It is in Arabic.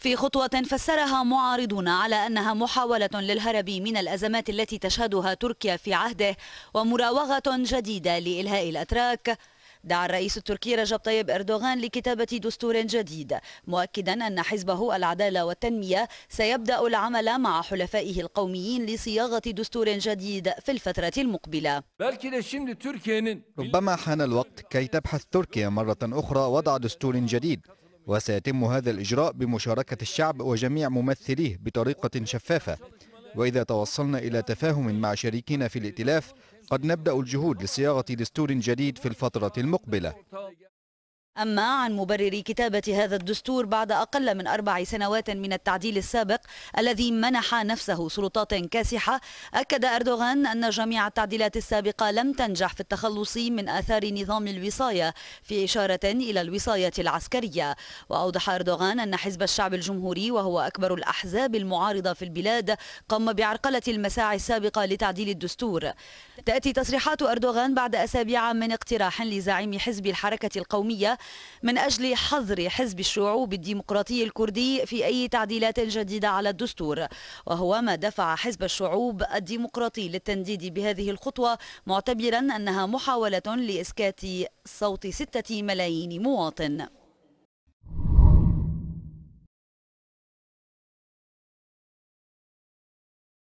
في خطوة فسرها معارضون على أنها محاولة للهرب من الأزمات التي تشهدها تركيا في عهده ومراوغة جديدة لإلهاء الأتراك دعا الرئيس التركي رجب طيب اردوغان لكتابه دستور جديد مؤكدا ان حزبه العداله والتنميه سيبدا العمل مع حلفائه القوميين لصياغه دستور جديد في الفتره المقبله ربما حان الوقت كي تبحث تركيا مره اخرى وضع دستور جديد وسيتم هذا الإجراء بمشاركة الشعب وجميع ممثليه بطريقة شفافة وإذا توصلنا إلى تفاهم مع شريكنا في الائتلاف قد نبدأ الجهود لصياغة دستور جديد في الفترة المقبلة أما عن مبرر كتابة هذا الدستور بعد أقل من أربع سنوات من التعديل السابق الذي منح نفسه سلطات كاسحة أكد أردوغان أن جميع التعديلات السابقة لم تنجح في التخلص من آثار نظام الوصاية في إشارة إلى الوصاية العسكرية وأوضح أردوغان أن حزب الشعب الجمهوري وهو أكبر الأحزاب المعارضة في البلاد قام بعرقلة المساعي السابقة لتعديل الدستور تأتي تصريحات أردوغان بعد أسابيع من اقتراح لزعيم حزب الحركة القومية من أجل حظر حزب الشعوب الديمقراطي الكردي في أي تعديلات جديدة على الدستور وهو ما دفع حزب الشعوب الديمقراطي للتنديد بهذه الخطوة معتبرا أنها محاولة لإسكات صوت ستة ملايين مواطن